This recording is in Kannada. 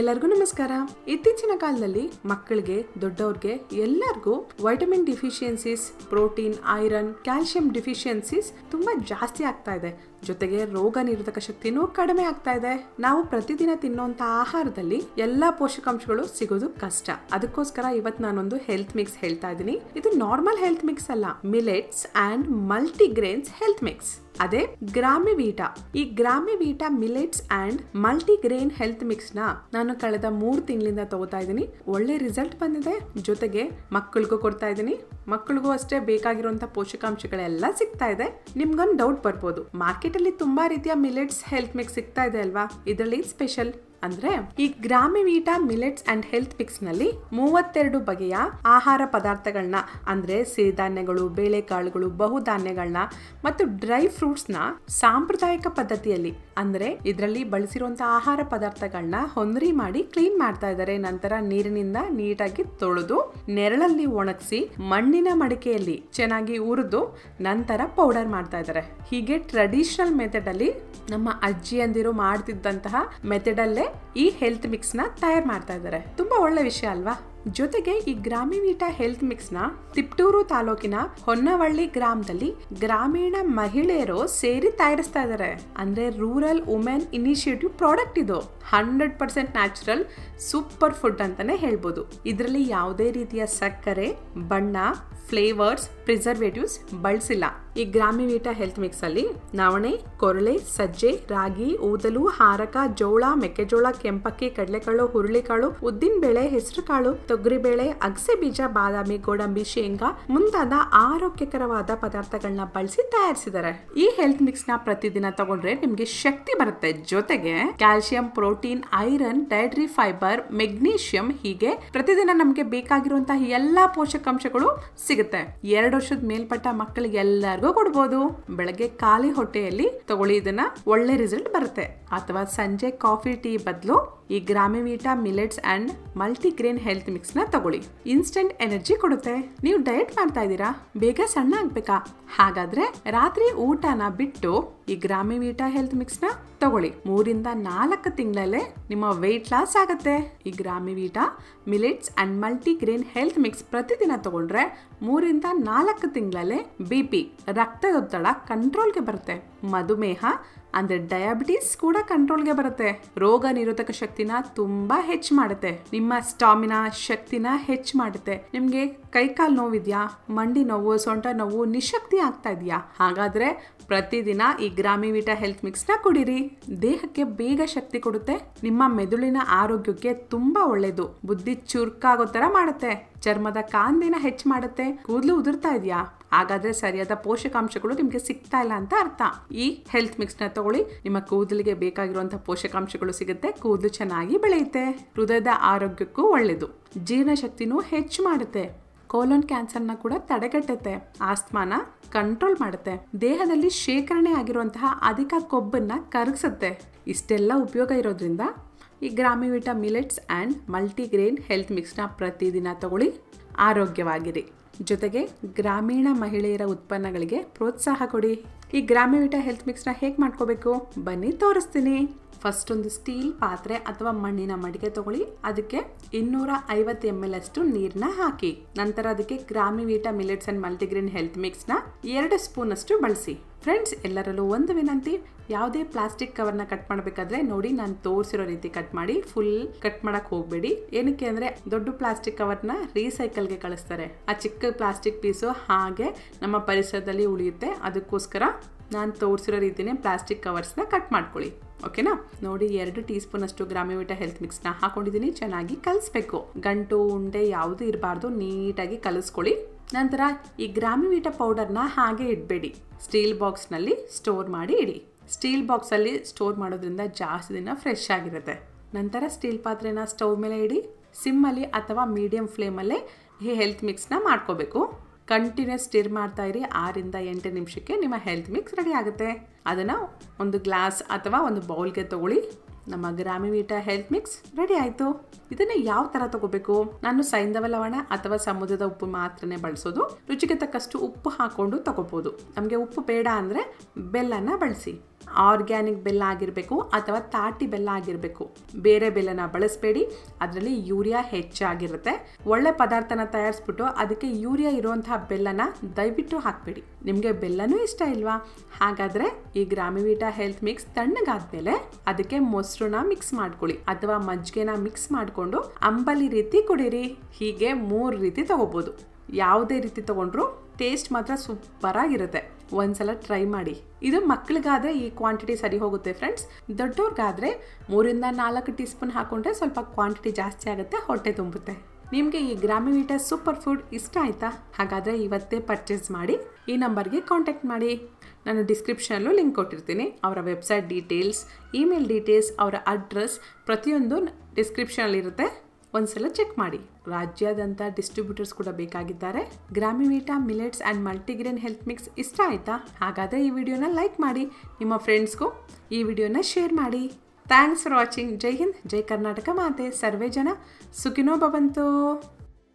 ಎಲ್ಲರಿಗೂ ನಮಸ್ಕಾರ ಇತ್ತೀಚಿನ ಕಾಲದಲ್ಲಿ ಮಕ್ಕಳಿಗೆ ದೊಡ್ಡವ್ರಿಗೆ ಎಲ್ಲರಿಗೂ vitamin deficiencies protein iron calcium deficiencies ತುಂಬಾ ಜಾಸ್ತಿ ಆಗ್ತಾ ಇದೆ ಜೊತೆಗೆ ರೋಗ ನಿರೋಧಕ ಶಕ್ತಿನೂ ಕಡಿಮೆ ಆಗ್ತಾ ಇದೆ ನಾವು ಪ್ರತಿದಿನ ತಿನ್ನುವಂತ ಆಹಾರದಲ್ಲಿ ಎಲ್ಲಾ ಪೋಷಕಾಂಶಗಳು ಸಿಗೋದು ಕಷ್ಟ ಅದಕ್ಕೋಸ್ಕರ ಇವತ್ತು ನಾನೊಂದು ಹೆಲ್ತ್ ಮಿಕ್ಸ್ ಹೇಳ್ತಾ ಇದ್ದೀನಿ ಇದು ನಾರ್ಮಲ್ ಹೆಲ್ತ್ ಮಿಕ್ಸ್ ಅಲ್ಲ millets and multigrains health mix ಅದೇ ಗ್ರಾಮಿವೀಟಾ ಈ Gramivita millets and multigrain health mix ನ ನಾನು ಕಳೆದ ಮೂರು ತಿಂಗಳಿಂದ ತಗೋತಾ ಇದ್ದೀನಿ ಒಳ್ಳೆ ರಿಸಲ್ಟ್ ಬಂದಿದೆ ಜೊತೆಗೆ ಮಕ್ಕಳಿಗೂ ಕೊಡ್ತಾ ಇದ್ದೀನಿ ಮಕ್ಕಳಿಗೂ ಅಷ್ಟೇ ಬೇಕಾಗಿರುವಂತಹ ಪೋಷಕಾಂಶಗಳೆಲ್ಲ ಸಿಗ್ತಾ ಇದೆ ನಿಮ್ಗೊಂದು ಡೌಟ್ ಬರ್ಬೋದು ಮಾರ್ಕೆಟ್ ಅಲ್ಲಿ ತುಂಬಾ ರೀತಿಯ ಮಿಲೆಟ್ಸ್ ಹೆಲ್ತ್ ಮಿಕ್ಸ್ ಸಿಗ್ತಾ ಇದೆ ಅಲ್ವಾ ಇದರಲ್ಲಿ ಸ್ಪೆಷಲ್ ಅಂದ್ರೆ ಈ Gramivita millets and health mix ನಲ್ಲಿ ಮೂವತ್ತೆರಡು ಬಗೆಯ ಆಹಾರ ಪದಾರ್ಥಗಳನ್ನ ಅಂದ್ರೆ ಸಿರಿಧಾನ್ಯಗಳು ಬೇಳೆಕಾಳುಗಳು ಬಹುಧಾನ್ಯಗಳನ್ನ ಮತ್ತು ಡ್ರೈ ಫ್ರೂಟ್ಸ್ ನ ಸಾಂಪ್ರದಾಯಿಕ ಪದ್ಧತಿಯಲ್ಲಿ ಅಂದ್ರೆ ಇದರಲ್ಲಿ ಬಳಸಿರುವಂತಹ ಆಹಾರ ಪದಾರ್ಥಗಳನ್ನ ಹೊಂದ್ರಿ ಮಾಡಿ ಕ್ಲೀನ್ ಮಾಡ್ತಾ ಇದ್ದಾರೆ ನಂತರ ನೀರಿನಿಂದ ನೀಟಾಗಿ ತೊಳೆದು ನೆರಳಲ್ಲಿ ಒಣಗಿಸಿ ಮಣ್ಣಿನ ಮಡಿಕೆಯಲ್ಲಿ ಚೆನ್ನಾಗಿ ಉರಿದು ನಂತರ ಪೌಡರ್ ಮಾಡ್ತಾ ಇದ್ದಾರೆ ಹೀಗೆ ಟ್ರೆಡಿಷನಲ್ ಮೆಥಡ್ ಅಲ್ಲಿ ನಮ್ಮ ಅಜ್ಜಿ ಅಂದಿರು ಮಾಡ್ತಿದ್ದಂತಹ ಮೆಥಡ್ ಅಲ್ಲೇ ಈ ಹೆಲ್ತ್ ಮಿಕ್ಸ್ ನ ತಯಾರು ಮಾಡ್ತಾ ಇದ್ದಾರೆ ತುಂಬಾ ಒಳ್ಳೆ ವಿಷಯ ಅಲ್ವಾ ಜೊತೆಗೆ ಈ ವಿಟಾ ಹೆಲ್ತ್ ಮಿಕ್ಸ್ನ ತಿಪ್ಟೂರು ತಾಲೂಕಿನ ಹೊನ್ನವಳ್ಳಿ ಗ್ರಾಮದಲ್ಲಿ ಗ್ರಾಮೀಣ ಮಹಿಳೆಯರು ಸೇರಿ ತಯಾರಿಸ್ತಾ ಇದ್ದಾರೆ ಅಂದ್ರೆ ರೂರಲ್ ವುಮೆನ್ ಇನಿಷಿಯೇಟಿವ್ ಪ್ರಾಡಕ್ಟ್ ಇದು hundred percent natural super food ಅಂತಾನೆ ಹೇಳ್ಬೋದು ಇದರಲ್ಲಿ ಯಾವುದೇ ರೀತಿಯ ಸಕ್ಕರೆ ಬಣ್ಣ ಫ್ಲೇವರ್ಸ್ ಪ್ರಿಸರ್ವೇಟಿವ್ಸ್ ಬಳಸಿಲ್ಲ ಈ ವೀಟಾ ಹೆಲ್ತ್ ಮಿಕ್ಸಲ್ಲಿ ನವಣೆ ಕೊರಳೆ ಸಜ್ಜೆ ರಾಗಿ ಊದಲು ಹಾರಕ ಜೋಳ ಮೆಕ್ಕೆಜೋಳ ಕೆಂಪಕ್ಕಿ ಕಡಲೆಕಾಳು ಹುರುಳಿಕಾಳು ಉದ್ದಿನಬೇಳೆ ಹೆಸರುಕಾಳು ತೊಗರಿಬೇಳೆ ಅಗಸೆ ಬೀಜ ಬಾದಾಮಿ ಗೋಡಂಬಿ ಶೇಂಗಾ ಮುಂತಾದ ಆರೋಗ್ಯಕರವಾದ ಪದಾರ್ಥಗಳನ್ನ ಬಳಸಿ ತಯಾರಿಸಿದ್ದಾರೆ ಈ ಹೆಲ್ತ್ ಮಿಕ್ಸ್ ನ ಪ್ರತಿದಿನ ತಗೊಂಡ್ರೆ ನಿಮ್ಗೆ ಶಕ್ತಿ ಬರುತ್ತೆ ಜೊತೆಗೆ calcium protein iron dietary fibre magnesium ಹೀಗೆ ಪ್ರತಿದಿನ ನಮ್ಗೆ ಬೇಕಾಗಿರುವಂತಹ ಎಲ್ಲಾ ಪೋಷಕಾಂಶಗಳು ಸಿಗುತ್ತೆ ಎರಡು ವರ್ಷದ ಮೇಲ್ಪಟ್ಟ ಮಕ್ಕಳಿಗೆ ಎಲ್ಲರಿಗೂ ಕೊಡ್ಬೋದು ಬೆಳಗ್ಗೆ ಖಾಲಿ ಹೊಟ್ಟೆಯಲ್ಲಿ ತಗೊಳ್ಳಿ ಇದನ್ನ ಒಳ್ಳೆ ರಿಸಲ್ಟ್ ಬರುತ್ತೆ ಅಥವಾ ಸಂಜೆ ಕಾಫಿ ಟೀ ಬದಲು ಈ Gramivita millets and multigrain health mix ನ ತಗೊಳ್ಳಿ ಇನ್ಸ್ಟೆಂಟ್ ಎನರ್ಜಿ ಕೊಡುತ್ತೆ ನೀವು ಡಯಟ್ ಮಾಡ್ತಾ ಇದ್ದೀರಾ ಬೇಗ ಸಣ್ಣ ಆಗ್ಬೇಕಾ ಹಾಗಾದ್ರೆ ರಾತ್ರಿ ಊಟನ ಬಿಟ್ಟು ಈ ಗ್ರಾಮಿವೀಟಾ ಹೆಲ್ತ್ ಮಿಕ್ಸ್ ನ ತಗೊಳ್ಳಿ ಮೂರಿಂದ ನಾಲ್ಕು ತಿಂಗಳಲ್ಲೇ ನಿಮ್ಮ ವೆಯ್ಟ್ ಲಾಸ್ ಆಗುತ್ತೆ ಈ Gramivita millets and multigrain health mix ಪ್ರತಿದಿನ ತಗೊಂಡ್ರೆ ಮೂರಿಂದ ನಾಲ್ಕು ತಿಂಗಳಲ್ಲೇ ಬಿ ಪಿ ರಕ್ತದೊತ್ತಡ ಕಂಟ್ರೋಲ್ಗೆ ಬರುತ್ತೆ ಮಧುಮೇಹ ಅಂದ್ರೆ ಡಯಾಬಿಟೀಸ್ ಕೂಡ ಕಂಟ್ರೋಲ್ಗೆ ಬರುತ್ತೆ ರೋಗ ನಿರೋಧಕ ಶಕ್ತಿನ ತುಂಬಾ ಹೆಚ್ಚು ಮಾಡುತ್ತೆ ನಿಮ್ಮ ಸ್ಟಾಮಿನಾ ಶಕ್ತಿನ ಹೆಚ್ಚು ಮಾಡುತ್ತೆ ನಿಮಗೆ ಕೈಕಾಲು ನೋವಿದ್ಯಾ ಮಂಡಿ ನೋವು ಸೊಂಟ ನೋವು ನಿಶಕ್ತಿ ಆಗ್ತಾ ಇದೆಯಾ ಹಾಗಾದ್ರೆ ಪ್ರತಿದಿನ ಈ ವಿಟಾ ಹೆಲ್ತ್ ನ ಕುಡಿರಿ ದೇಹಕ್ಕೆ ಬೇಗ ಶಕ್ತಿ ಕೊಡುತ್ತೆ ನಿಮ್ಮ ಮೆದುಳಿನ ಆರೋಗ್ಯಕ್ಕೆ ತುಂಬಾ ಒಳ್ಳೇದು ಬುದ್ಧಿ ಚುರುಕಾಗೋ ಥರ ಮಾಡುತ್ತೆ ಚರ್ಮದ ಕಾಂದಿನ ಹೆಚ್ಚು ಮಾಡುತ್ತೆ ಕೂದಲು ಉದುರ್ತಾ ಇದೆಯಾ ಹಾಗಾದ್ರೆ ಸರಿಯಾದ ಪೋಷಕಾಂಶಗಳು ನಿಮಗೆ ಸಿಗ್ತಾ ಇಲ್ಲ ಅಂತ ಅರ್ಥ ಈ ಹೆಲ್ತ್ ನ ತಗೊಳ್ಳಿ ನಿಮ್ಮ ಕೂದಲಿಗೆ ಬೇಕಾಗಿರುವಂತಹ ಪೋಷಕಾಂಶಗಳು ಸಿಗುತ್ತೆ ಕೂದಲು ಚೆನ್ನಾಗಿ ಬೆಳೆಯುತ್ತೆ ಹೃದಯದ ಆರೋಗ್ಯಕ್ಕೂ ಒಳ್ಳೆಯದು ಜೀರ್ಣಶಕ್ತಿನೂ ಹೆಚ್ಚು ಮಾಡುತ್ತೆ ಕೋಲನ್ ಕ್ಯಾನ್ಸರ್ನ ಕೂಡ ತಡೆಗಟ್ಟುತ್ತೆ ಆಸ್ಮಾನ ಕಂಟ್ರೋಲ್ ಮಾಡುತ್ತೆ ದೇಹದಲ್ಲಿ ಶೇಖರಣೆ ಆಗಿರುವಂತಹ ಅಧಿಕ ಕೊಬ್ಬನ್ನ ಕರಗಿಸುತ್ತೆ ಇಷ್ಟೆಲ್ಲ ಉಪಯೋಗ ಇರೋದ್ರಿಂದ ಈ Vita millets and multigrain health ಮಿಕ್ಸ್ನ ಪ್ರತಿದಿನ ತಗೊಳ್ಳಿ ಆರೋಗ್ಯವಾಗಿರಿ ಜೊತೆಗೆ ಗ್ರಾಮೀಣ ಮಹಿಳೆಯರ ಉತ್ಪನ್ನಗಳಿಗೆ ಪ್ರೋತ್ಸಾಹ ಕೊಡಿ ಈ ಗ್ರಾಮೀವಿಟ ಹೆಲ್ತ್ ಮಿಕ್ಸ್ನ ಹೇಗೆ ಮಾಡ್ಕೋಬೇಕು ಬನ್ನಿ ತೋರಿಸ್ತೀನಿ ಫಸ್ಟ್ ಒಂದು ಸ್ಟೀಲ್ ಪಾತ್ರೆ ಅಥವಾ ಮಣ್ಣಿನ ಮಡಿಕೆ ತಗೊಳ್ಳಿ ಅದಕ್ಕೆ ಇನ್ನೂರ ಐವತ್ತು ಎಮ್ ಎಲ್ ಅಷ್ಟು ನೀರನ್ನ ಹಾಕಿ ನಂತರ ಅದಕ್ಕೆ Gramivita millets and multigrain health ಮಿಕ್ಸ್ನ ಎರಡು ಸ್ಪೂನ್ ಅಷ್ಟು ಬಳಸಿ ಫ್ರೆಂಡ್ಸ್ ಎಲ್ಲರಲ್ಲೂ ಒಂದು ವಿನಂತಿ ಯಾವುದೇ ಪ್ಲಾಸ್ಟಿಕ್ ಕವರ್ನ ಕಟ್ ಮಾಡಬೇಕಾದ್ರೆ ನೋಡಿ ನಾನು ತೋರಿಸಿರೋ ರೀತಿ ಕಟ್ ಮಾಡಿ ಫುಲ್ ಕಟ್ ಮಾಡಕ್ಕೆ ಹೋಗಬೇಡಿ ಏನಕ್ಕೆ ಅಂದರೆ ದೊಡ್ಡ ಪ್ಲಾಸ್ಟಿಕ್ ಕವರ್ನ ರೀಸೈಕಲ್ಗೆ ಕಳಿಸ್ತಾರೆ ಆ ಚಿಕ್ಕ ಪ್ಲಾಸ್ಟಿಕ್ ಪೀಸು ಹಾಗೆ ನಮ್ಮ ಪರಿಸರದಲ್ಲಿ ಉಳಿಯುತ್ತೆ ಅದಕ್ಕೋಸ್ಕರ ನಾನು ತೋರಿಸಿರೋ ರೀತಿಯೇ ಪ್ಲಾಸ್ಟಿಕ್ ಕವರ್ಸ್ನ ಕಟ್ ಮಾಡ್ಕೊಳ್ಳಿ ಓಕೆನಾ ನೋಡಿ ಎರಡು ಟೀ ಸ್ಪೂನಷ್ಟು ಅಷ್ಟು ಹೆಲ್ತ್ ಮಿಕ್ಸ್ನ ಹಾಕೊಂಡಿದ್ದೀನಿ ಚೆನ್ನಾಗಿ ಕಲಿಸ್ಬೇಕು ಗಂಟು ಉಂಡೆ ಯಾವುದು ಇರಬಾರ್ದು ನೀಟಾಗಿ ಕಲಿಸ್ಕೊಳ್ಳಿ ನಂತರ ಈ ಗ್ರಾಮಿ ವೀಟ ಪೌಡರ್ನ ಹಾಗೆ ಇಡಬೇಡಿ ಸ್ಟೀಲ್ ಬಾಕ್ಸ್ನಲ್ಲಿ ಸ್ಟೋರ್ ಮಾಡಿ ಇಡಿ ಸ್ಟೀಲ್ ಬಾಕ್ಸಲ್ಲಿ ಸ್ಟೋರ್ ಮಾಡೋದ್ರಿಂದ ಜಾಸ್ತಿ ದಿನ ಫ್ರೆಶ್ ಆಗಿರುತ್ತೆ ನಂತರ ಸ್ಟೀಲ್ ಪಾತ್ರೆನ ಸ್ಟವ್ ಮೇಲೆ ಇಡಿ ಸಿಮ್ಮಲ್ಲಿ ಅಥವಾ ಮೀಡಿಯಂ ಫ್ಲೇಮಲ್ಲೇ ಈ ಹೆಲ್ತ್ ಮಿಕ್ಸ್ನ ಮಾಡ್ಕೋಬೇಕು ಕಂಟಿನ್ಯೂಸ್ ಸ್ಟಿರ್ ಮಾಡ್ತಾ ಇರಿ ಆರಿಂದ ಎಂಟು ನಿಮಿಷಕ್ಕೆ ನಿಮ್ಮ ಹೆಲ್ತ್ ಮಿಕ್ಸ್ ರೆಡಿ ಆಗುತ್ತೆ ಅದನ್ನು ಒಂದು ಗ್ಲಾಸ್ ಅಥವಾ ಒಂದು ಬೌಲ್ಗೆ ತಗೊಳ್ಳಿ ನಮ್ಮ ಗ್ರಾಮಿವೀಟ ಹೆಲ್ತ್ ಮಿಕ್ಸ್ ರೆಡಿ ಆಯಿತು ಇದನ್ನು ಯಾವ ಥರ ತಗೋಬೇಕು ನಾನು ಸೈಂಧವ ಲವಣ ಅಥವಾ ಸಮುದ್ರದ ಉಪ್ಪು ಮಾತ್ರನೇ ಬಳಸೋದು ರುಚಿಗೆ ತಕ್ಕಷ್ಟು ಉಪ್ಪು ಹಾಕೊಂಡು ತಗೋಬೋದು ನಮಗೆ ಉಪ್ಪು ಬೇಡ ಅಂದರೆ ಬೆಲ್ಲನ ಬಳಸಿ ಆರ್ಗ್ಯಾನಿಕ್ ಬೆಲ್ಲ ಆಗಿರಬೇಕು ಅಥವಾ ತಾಟಿ ಬೆಲ್ಲ ಆಗಿರಬೇಕು ಬೇರೆ ಬೆಲ್ಲನ ಬಳಸಬೇಡಿ ಅದರಲ್ಲಿ ಯೂರಿಯಾ ಹೆಚ್ಚಾಗಿರುತ್ತೆ ಒಳ್ಳೆ ಪದಾರ್ಥನ ತಯಾರಿಸ್ಬಿಟ್ಟು ಅದಕ್ಕೆ ಯೂರಿಯಾ ಇರುವಂತಹ ಬೆಲ್ಲನ ದಯವಿಟ್ಟು ಹಾಕ್ಬೇಡಿ ನಿಮಗೆ ಬೆಲ್ಲನೂ ಇಷ್ಟ ಇಲ್ವಾ ಹಾಗಾದ್ರೆ ಈ ಗ್ರಾಮಿವೀಟಾ ಹೆಲ್ತ್ ಮಿಕ್ಸ್ ತಣ್ಣಗಾದ್ಮೇಲೆ ಅದಕ್ಕೆ ಮೊಸರನ್ನ ಮಿಕ್ಸ್ ಮಾಡ್ಕೊಳ್ಳಿ ಅಥವಾ ಮಜ್ಜಿಗೆನ ಮಿಕ್ಸ್ ಮಾಡಿಕೊಂಡು ಅಂಬಲಿ ರೀತಿ ಕುಡಿರಿ ಹೀಗೆ ಮೂರು ರೀತಿ ತಗೋಬೋದು ಯಾವುದೇ ರೀತಿ ತೊಗೊಂಡ್ರು ಟೇಸ್ಟ್ ಮಾತ್ರ ಸೂಪರಾಗಿರುತ್ತೆ ಒಂದ್ಸಲ ಟ್ರೈ ಮಾಡಿ ಇದು ಮಕ್ಳಿಗಾದರೆ ಈ ಕ್ವಾಂಟಿಟಿ ಸರಿ ಹೋಗುತ್ತೆ ಫ್ರೆಂಡ್ಸ್ ದೊಡ್ಡವ್ರಿಗಾದ್ರೆ ಮೂರಿಂದ ನಾಲ್ಕು ಟೀ ಸ್ಪೂನ್ ಹಾಕೊಂಡ್ರೆ ಸ್ವಲ್ಪ ಕ್ವಾಂಟಿಟಿ ಜಾಸ್ತಿ ಆಗುತ್ತೆ ಹೊಟ್ಟೆ ತುಂಬುತ್ತೆ ನಿಮಗೆ ಈ ಮೀಟರ್ ಸೂಪರ್ ಫುಡ್ ಇಷ್ಟ ಆಯಿತಾ ಹಾಗಾದರೆ ಇವತ್ತೇ ಪರ್ಚೇಸ್ ಮಾಡಿ ಈ ನಂಬರ್ಗೆ ಕಾಂಟ್ಯಾಕ್ಟ್ ಮಾಡಿ ನಾನು ಡಿಸ್ಕ್ರಿಪ್ಷನಲ್ಲೂ ಲಿಂಕ್ ಕೊಟ್ಟಿರ್ತೀನಿ ಅವರ ವೆಬ್ಸೈಟ್ ಡೀಟೇಲ್ಸ್ ಇಮೇಲ್ ಡೀಟೇಲ್ಸ್ ಅವರ ಅಡ್ರೆಸ್ ಪ್ರತಿಯೊಂದು ಡಿಸ್ಕ್ರಿಪ್ಷನಲ್ಲಿರುತ್ತೆ ಒಂದ್ಸಲ ಚೆಕ್ ಮಾಡಿ ರಾಜ್ಯಾದ್ಯಂತ ಡಿಸ್ಟ್ರಿಬ್ಯೂಟರ್ಸ್ ಕೂಡ ಬೇಕಾಗಿದ್ದಾರೆ Gramivita millets and multigrain health mix ಇಷ್ಟ ಆಯಿತಾ ಹಾಗಾದರೆ ಈ ವಿಡಿಯೋನ ಲೈಕ್ ಮಾಡಿ ನಿಮ್ಮ ಫ್ರೆಂಡ್ಸ್ಗೂ ಈ ವಿಡಿಯೋನ ಶೇರ್ ಮಾಡಿ ಥ್ಯಾಂಕ್ಸ್ ಫಾರ್ ವಾಚಿಂಗ್ ಜೈ ಹಿಂದ್ ಜೈ ಕರ್ನಾಟಕ ಮಾತೆ ಸರ್ವೇ ಜನ ಸುಖಿನೋ ಭವಂತು